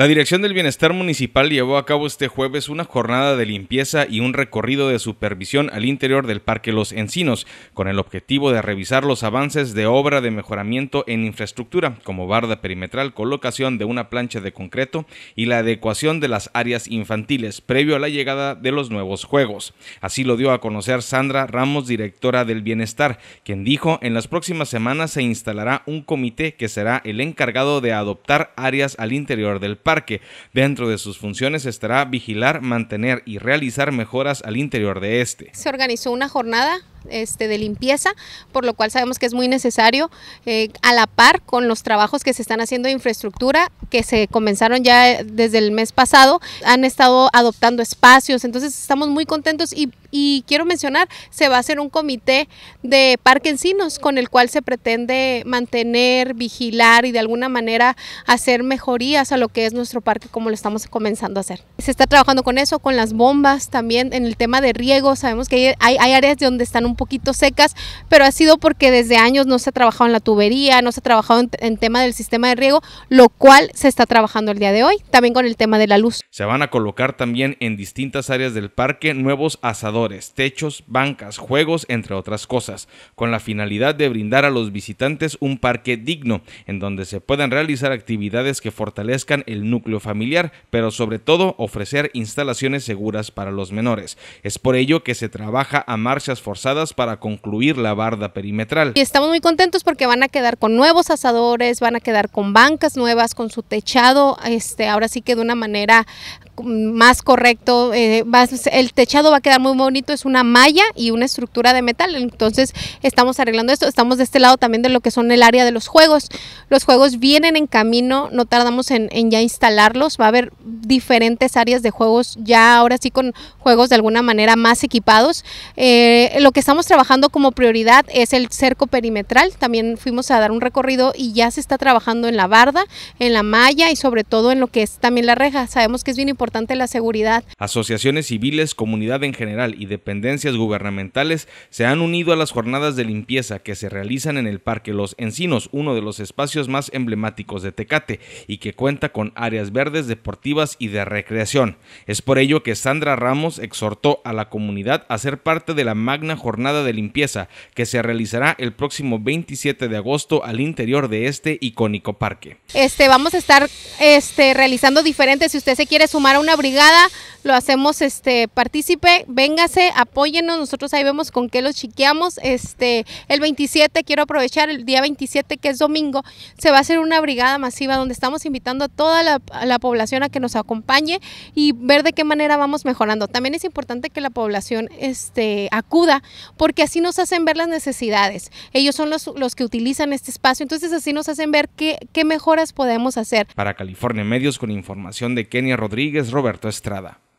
La Dirección del Bienestar Municipal llevó a cabo este jueves una jornada de limpieza y un recorrido de supervisión al interior del Parque Los Encinos, con el objetivo de revisar los avances de obra de mejoramiento en infraestructura, como barda perimetral, colocación de una plancha de concreto y la adecuación de las áreas infantiles, previo a la llegada de los nuevos juegos. Así lo dio a conocer Sandra Ramos, directora del Bienestar, quien dijo en las próximas semanas se instalará un comité que será el encargado de adoptar áreas al interior del parque parque. Dentro de sus funciones estará vigilar, mantener y realizar mejoras al interior de este. Se organizó una jornada este, de limpieza, por lo cual sabemos que es muy necesario eh, a la par con los trabajos que se están haciendo de infraestructura, que se comenzaron ya eh, desde el mes pasado, han estado adoptando espacios, entonces estamos muy contentos y, quiero mencionar, se va a hacer un comité de parque encinos con el cual se pretende mantener, vigilar y de alguna manera hacer mejorías a lo que es nuestro parque como lo estamos comenzando a hacer. Se está trabajando con eso, con las bombas, también en el tema de riego, sabemos que hay, hay áreas donde están un poquito secas, pero ha sido porque desde años no se ha trabajado en la tubería, no se ha trabajado en, en tema del sistema de riego, lo cual se está trabajando el día de hoy, también con el tema de la luz. Se van a colocar también en distintas áreas del parque nuevos asadores, techos, bancas, juegos, entre otras cosas, con la finalidad de brindar a los visitantes un parque digno, en donde se puedan realizar actividades que fortalezcan el núcleo familiar, pero sobre todo ofrecer instalaciones seguras para los menores. Es por ello que se trabaja a marchas forzadas para concluir la barda perimetral. Y estamos muy contentos porque van a quedar con nuevos asadores, van a quedar con bancas nuevas, con su techado, este, ahora sí que de una manera más correcto, eh, el techado va a quedar muy bonito, es una malla y una estructura de metal, entonces estamos arreglando esto, estamos de este lado también de lo que son el área de los juegos, los juegos vienen en camino, no tardamos en, ya instalarlos, va a haber diferentes áreas de juegos, ya ahora sí con juegos de alguna manera más equipados, eh, lo que estamos trabajando como prioridad es el cerco perimetral. También fuimos a dar un recorrido y ya se está trabajando en la barda, en la malla y sobre todo en lo que es también la reja. Sabemos que es bien importante la seguridad. Asociaciones civiles, comunidad en general y dependencias gubernamentales se han unido a las jornadas de limpieza que se realizan en el Parque Los Encinos, uno de los espacios más emblemáticos de Tecate y que cuenta con áreas verdes, deportivas y de recreación. Es por ello que Sandra Ramos exhortó a la comunidad a ser parte de la magna jornada de limpieza que se realizará el próximo 27 de agosto al interior de este icónico parque. Este, vamos a estar este, realizando diferentes. Si usted se quiere sumar a una brigada, lo hacemos este, partícipe, véngase, apóyenos. Nosotros ahí vemos con qué los chiqueamos. Este, el 27, quiero aprovechar el día 27, que es domingo, se va a hacer una brigada masiva donde estamos invitando a toda la, la población a que nos acompañe y ver de qué manera vamos mejorando. También es importante que la población este, acuda porque así nos hacen ver las necesidades. Ellos son los, que utilizan este espacio, entonces así nos hacen ver qué, qué mejoras podemos hacer. Para California Medios con información de Kenia Rodríguez, Roberto Estrada.